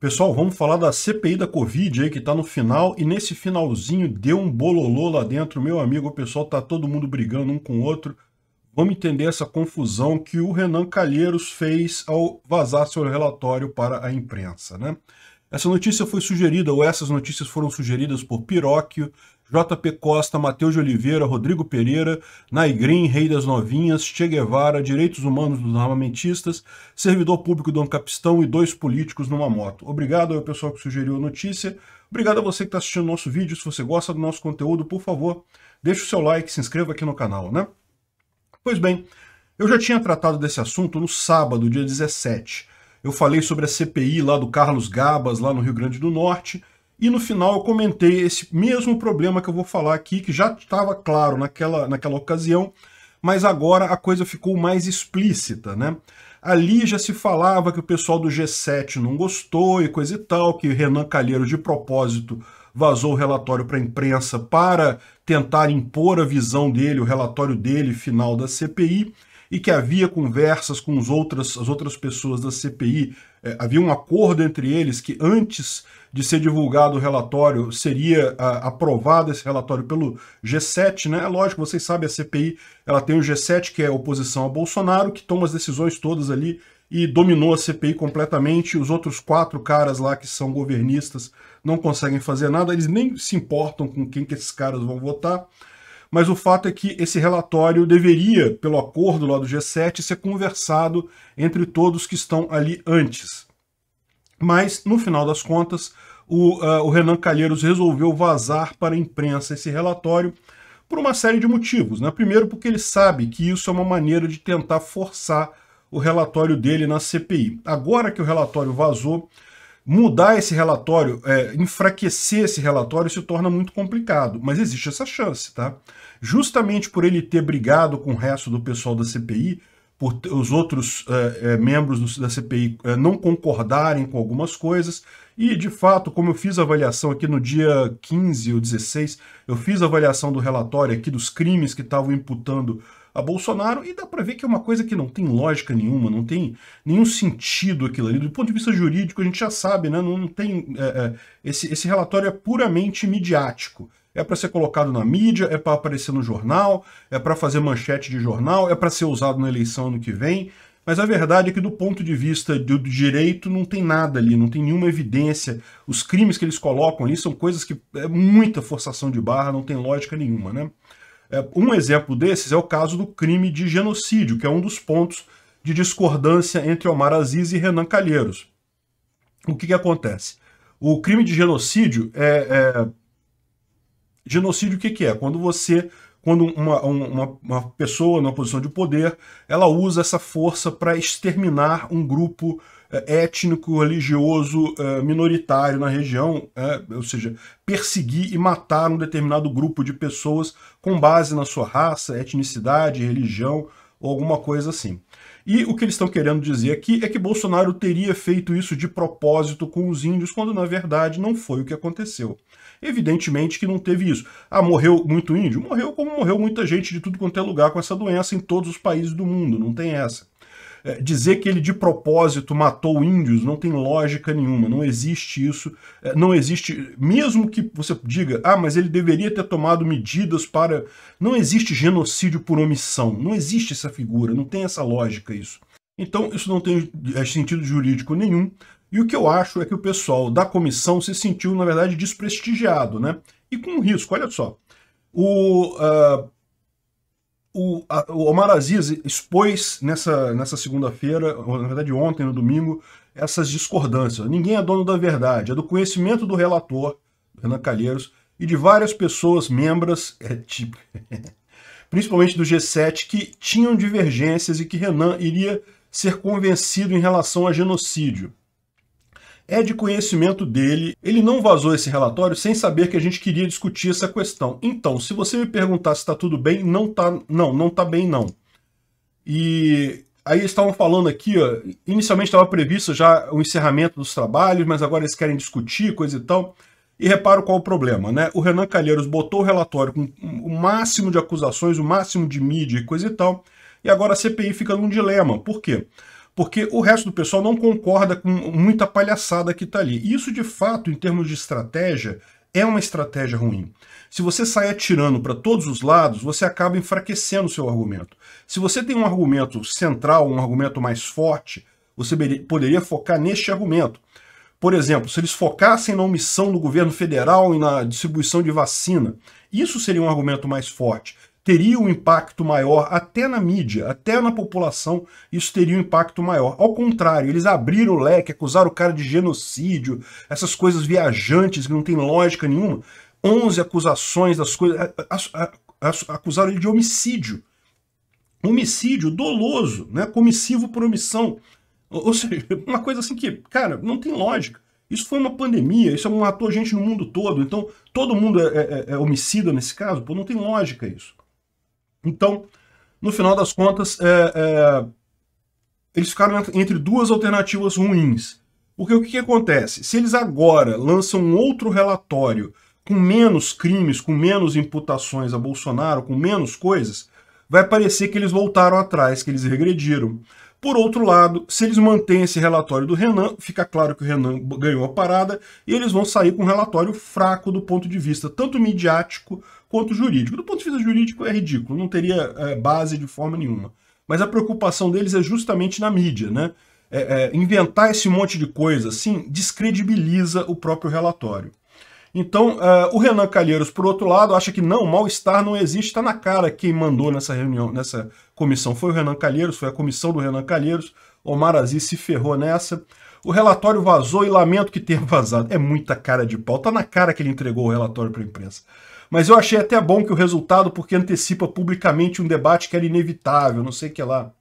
Pessoal, vamos falar da CPI da Covid aí que está no final e nesse finalzinho deu um bololô lá dentro, meu amigo, o pessoal tá todo mundo brigando um com o outro. Vamos entender essa confusão que o Renan Calheiros fez ao vazar seu relatório para a imprensa, né? Essa notícia foi sugerida, ou essas notícias foram sugeridas por Piróquio, JP Costa, Matheus de Oliveira, Rodrigo Pereira, Naigrim, Rei das Novinhas, Che Guevara, Direitos Humanos dos Armamentistas, Servidor Público Dom Ancapistão e dois políticos numa moto. Obrigado ao pessoal que sugeriu a notícia. Obrigado a você que está assistindo nosso vídeo. Se você gosta do nosso conteúdo, por favor, deixe o seu like, se inscreva aqui no canal, né? Pois bem, eu já tinha tratado desse assunto no sábado, dia 17. Eu falei sobre a CPI lá do Carlos Gabas, lá no Rio Grande do Norte, e no final eu comentei esse mesmo problema que eu vou falar aqui, que já estava claro naquela, naquela ocasião, mas agora a coisa ficou mais explícita, né? Ali já se falava que o pessoal do G7 não gostou e coisa e tal, que Renan Calheiro de propósito vazou o relatório para a imprensa para tentar impor a visão dele, o relatório dele final da CPI e que havia conversas com os outras, as outras pessoas da CPI, é, havia um acordo entre eles que antes de ser divulgado o relatório, seria a, aprovado esse relatório pelo G7, né? É lógico, vocês sabem, a CPI ela tem o G7, que é oposição a Bolsonaro, que toma as decisões todas ali e dominou a CPI completamente. Os outros quatro caras lá que são governistas não conseguem fazer nada, eles nem se importam com quem que esses caras vão votar mas o fato é que esse relatório deveria, pelo acordo lá do G7, ser conversado entre todos que estão ali antes. Mas, no final das contas, o, uh, o Renan Calheiros resolveu vazar para a imprensa esse relatório por uma série de motivos. Né? Primeiro, porque ele sabe que isso é uma maneira de tentar forçar o relatório dele na CPI. Agora que o relatório vazou, mudar esse relatório, é, enfraquecer esse relatório se torna muito complicado, mas existe essa chance, tá? Justamente por ele ter brigado com o resto do pessoal da CPI, por os outros é, é, membros da CPI é, não concordarem com algumas coisas. E, de fato, como eu fiz a avaliação aqui no dia 15 ou 16, eu fiz a avaliação do relatório aqui dos crimes que estavam imputando a Bolsonaro, e dá para ver que é uma coisa que não tem lógica nenhuma, não tem nenhum sentido aquilo ali. Do ponto de vista jurídico, a gente já sabe, né? Não tem. É, é, esse, esse relatório é puramente midiático. É para ser colocado na mídia, é para aparecer no jornal, é para fazer manchete de jornal, é para ser usado na eleição ano que vem. Mas a verdade é que, do ponto de vista do, do, direito, não tem nada ali, não tem nenhuma evidência. Os crimes que eles colocam ali são coisas que é muita forçação de barra, não tem lógica nenhuma, né? É, um exemplo desses é o caso do crime de genocídio, que é um dos pontos de discordância entre Omar Aziz e Renan Calheiros. O que, que acontece? O crime de genocídio é. é... Genocídio, o que, que é? Quando você quando uma, uma, uma, pessoa numa posição de poder ela usa essa força para exterminar um grupo é, étnico, religioso, é, minoritário na região, é, ou seja, perseguir e matar um determinado grupo de pessoas com base na sua raça, etnicidade, religião ou alguma coisa assim. E o que eles estão querendo dizer aqui é que Bolsonaro teria feito isso de propósito com os índios, quando na verdade não foi o que aconteceu. Evidentemente que não teve isso. Ah, morreu muito índio? Morreu como morreu muita gente de tudo quanto é lugar com essa doença em todos os países do mundo, não tem essa. É, dizer que ele de propósito matou índios não tem lógica nenhuma, não existe isso. É, não existe, mesmo que você diga, ah, mas ele deveria ter tomado medidas para. Não existe genocídio por omissão, não existe essa figura, não tem essa lógica isso. Então, isso não tem é, sentido jurídico nenhum. E o que eu acho é que o pessoal da comissão se sentiu, na verdade, desprestigiado, né? E com risco, olha só. O, uh, o, a, o Omar Aziz expôs nessa, nessa segunda-feira, na verdade ontem, no domingo, essas discordâncias. Ninguém é dono da verdade, é do conhecimento do relator, Renan Calheiros, e de várias pessoas, membros, é, tipo, principalmente do G7, que tinham divergências e que Renan iria ser convencido em relação a genocídio é de conhecimento dele. Ele não vazou esse relatório sem saber que a gente queria discutir essa questão. Então, se você me perguntar se está tudo bem, não tá, não, não tá bem não. E aí estavam falando aqui, ó, inicialmente estava previsto já o encerramento dos trabalhos, mas agora eles querem discutir coisa e tal. E reparo qual o problema, né? O Renan Calheiros botou o relatório com o máximo de acusações, o máximo de mídia e coisa e tal, e agora a CPI fica num dilema. Por quê? porque o resto do pessoal não concorda com muita palhaçada que está ali. Isso, de fato, em termos de estratégia, é uma estratégia ruim. Se você sai atirando para todos os lados, você acaba enfraquecendo o seu argumento. Se você tem um argumento central, um argumento mais forte, você poderia focar neste argumento. Por exemplo, se eles focassem na omissão do governo federal e na distribuição de vacina, isso seria um argumento mais forte teria um impacto maior até na mídia, até na população, isso teria um impacto maior. Ao contrário, eles abriram o leque, acusaram o cara de genocídio, essas coisas viajantes que não tem lógica nenhuma. 11 acusações das coisas. Acusaram ele de homicídio. Homicídio doloso, né? comissivo por omissão. Ou seja, uma coisa assim que, cara, não tem lógica. Isso foi uma pandemia, isso é matou gente no mundo todo, então todo mundo é, é, é homicida nesse caso, pô, não tem lógica isso. Então, no final das contas, é, é, eles ficaram entre duas alternativas ruins. Porque o que, que acontece? Se eles agora lançam um outro relatório com menos crimes, com menos imputações a Bolsonaro, com menos coisas, vai parecer que eles voltaram atrás, que eles regrediram. Por outro lado, se eles mantêm esse relatório do Renan, fica claro que o Renan ganhou a parada e eles vão sair com um relatório fraco do ponto de vista tanto midiático quanto jurídico. Do ponto de vista jurídico é ridículo, não teria é, base de forma nenhuma. Mas a preocupação deles é justamente na mídia, né? É, é, inventar esse monte de coisa assim descredibiliza o próprio relatório. Então, uh, o Renan Calheiros, por outro lado, acha que não, mal-estar não existe, está na cara quem mandou nessa reunião, nessa comissão. Foi o Renan Calheiros, foi a comissão do Renan Calheiros, Omar Aziz se ferrou nessa. O relatório vazou e lamento que tenha vazado. É muita cara de pau, está na cara que ele entregou o relatório para a imprensa. Mas eu achei até bom que o resultado, porque antecipa publicamente um debate que era inevitável, não sei o que lá.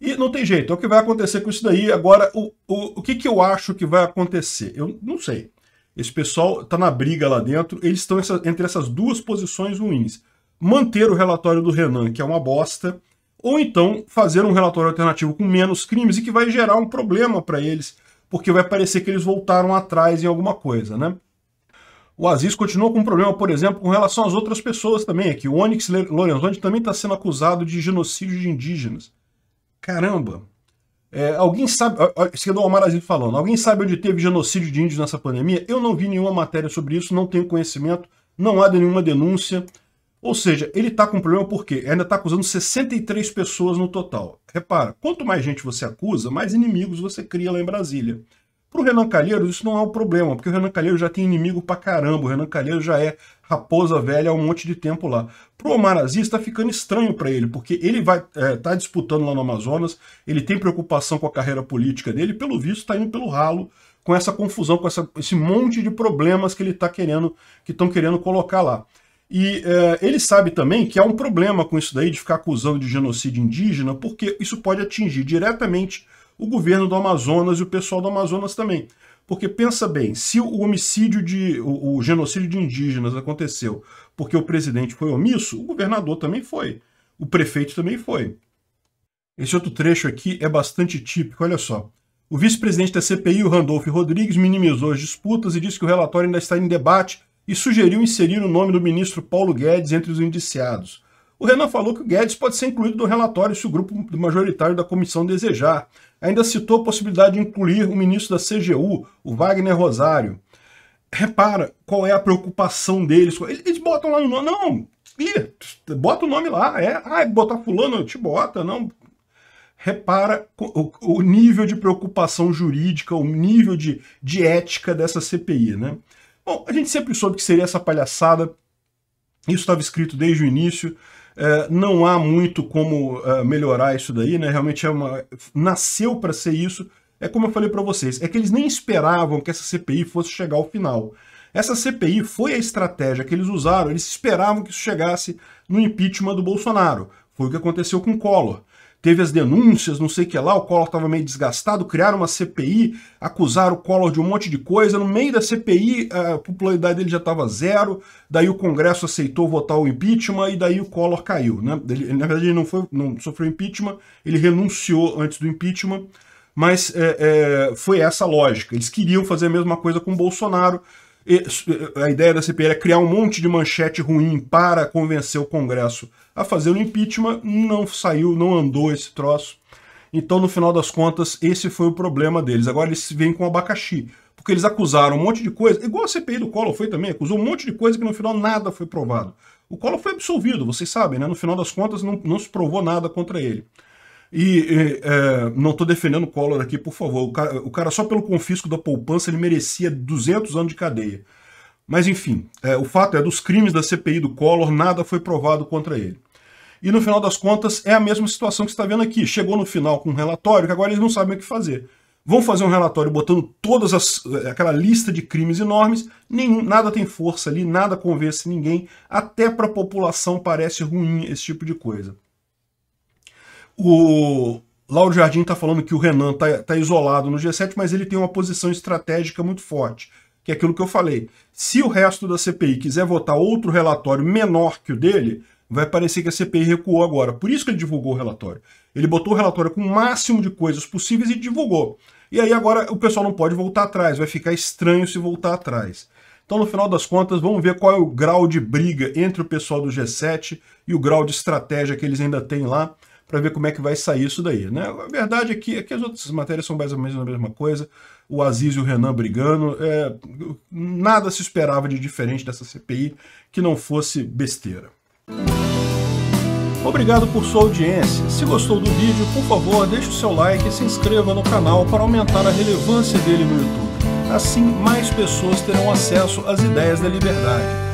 E não tem jeito, é o que vai acontecer com isso daí. Agora, o, o, o que, que eu acho que vai acontecer? Eu não sei. Esse pessoal está na briga lá dentro, eles estão essa, entre essas duas posições ruins. Manter o relatório do Renan, que é uma bosta, ou então fazer um relatório alternativo com menos crimes e que vai gerar um problema para eles, porque vai parecer que eles voltaram atrás em alguma coisa, né? O Aziz continua com um problema, por exemplo, com relação às outras pessoas também. Aqui, é o Onyx Lorenzoni também está sendo acusado de genocídio de indígenas caramba, é, alguém sabe. Isso o é Omar Aziz falando. Né? Alguém sabe onde teve genocídio de índios nessa pandemia? Eu não vi nenhuma matéria sobre isso, não tenho conhecimento, não há nenhuma denúncia. Ou seja, ele está com um problema porque ainda está acusando 63 pessoas no total. Repara, quanto mais gente você acusa, mais inimigos você cria lá em Brasília. Para o Renan Calheiros, isso não é um problema, porque o Renan Calheiros já tem inimigo pra caramba. O Renan Calheiros já é Raposa Velha há um monte de tempo lá. Pro Omar Aziz está ficando estranho para ele, porque ele vai é, tá disputando lá no Amazonas, ele tem preocupação com a carreira política dele, pelo visto está indo pelo ralo com essa confusão, com essa, esse monte de problemas que ele está querendo, que estão querendo colocar lá. E é, ele sabe também que há um problema com isso daí de ficar acusando de genocídio indígena, porque isso pode atingir diretamente o governo do Amazonas e o pessoal do Amazonas também. Porque pensa bem, se o homicídio de. O, o, genocídio de indígenas aconteceu porque o presidente foi omisso, o governador também foi. O prefeito também foi. Esse outro trecho aqui é bastante típico, olha só. O vice-presidente da CPI, o Randolfo Rodrigues, minimizou as disputas e disse que o relatório ainda está em debate e sugeriu inserir o nome do ministro Paulo Guedes entre os indiciados. O Renan falou que o Guedes pode ser incluído no relatório se o grupo majoritário da comissão desejar. Ainda citou a possibilidade de incluir o ministro da CGU, o Wagner Rosário. Repara qual é a preocupação deles. Eles botam lá no nome. Não, Ih, bota o nome lá. É, ah, botar fulano, te bota. Não, repara o, nível de preocupação jurídica, o nível de, de ética dessa CPI, né? Bom, a gente sempre soube que seria essa palhaçada, isso estava escrito desde o início. É, não há muito como é, melhorar isso daí, né? Realmente é uma... nasceu para ser isso. É como eu falei para vocês, é que eles nem esperavam que essa CPI fosse chegar ao final. Essa CPI foi a estratégia que eles usaram, eles esperavam que isso chegasse no impeachment do Bolsonaro. Foi o que aconteceu com o Collor teve as denúncias, não sei o que lá, o Collor estava meio desgastado, criaram uma CPI, acusaram o Collor de um monte de coisa, no meio da CPI a popularidade dele já estava zero, daí o Congresso aceitou votar o impeachment e daí o Collor caiu. Né? Ele, na verdade ele não, foi, não sofreu impeachment, ele renunciou antes do impeachment, mas é, é, foi essa a lógica. Eles queriam fazer a mesma coisa com o Bolsonaro, a ideia da CPI era é criar um monte de manchete ruim para convencer o Congresso a fazer o impeachment, não saiu, não andou esse troço. Então, no final das contas, esse foi o problema deles. Agora eles vêm com abacaxi, porque eles acusaram um monte de coisa, igual a CPI do Collor foi também, acusou um monte de coisa que no final nada foi provado. O Collor foi absolvido, vocês sabem, né? No final das contas, não, não se provou nada contra ele. E, é, não estou defendendo o Collor aqui, por favor. O cara, o cara, só pelo confisco da poupança, ele merecia 200 anos de cadeia. Mas, enfim, é, o fato é, dos crimes da CPI do Collor, nada foi provado contra ele. E, no final das contas, é a mesma situação que você está vendo aqui. Chegou no final com um relatório que agora eles não sabem o que fazer. Vão fazer um relatório botando todas as, é, aquela lista de crimes enormes, nenhum, nada tem força ali, nada convence ninguém, até para a população parece ruim esse tipo de coisa. O Lauro Jardim está falando que o Renan está tá isolado no G7, mas ele tem uma posição estratégica muito forte, que é aquilo que eu falei. Se o resto da CPI quiser votar outro relatório menor que o dele, vai parecer que a CPI recuou agora. Por isso que ele divulgou o relatório. Ele botou o relatório com o máximo de coisas possíveis e divulgou. E aí agora o pessoal não pode voltar atrás, vai ficar estranho se voltar atrás. Então, no final das contas, vamos ver qual é o grau de briga entre o pessoal do G7 e o grau de estratégia que eles ainda têm lá para ver como é que vai sair isso daí. Né? A verdade é que, é que as outras matérias são mais ou menos a mesma coisa, o Aziz e o Renan brigando, é, nada se esperava de diferente dessa CPI que não fosse besteira. Obrigado por sua audiência. Se gostou do vídeo, por favor, deixe o seu like e se inscreva no canal para aumentar a relevância dele no YouTube. Assim, mais pessoas terão acesso às ideias da liberdade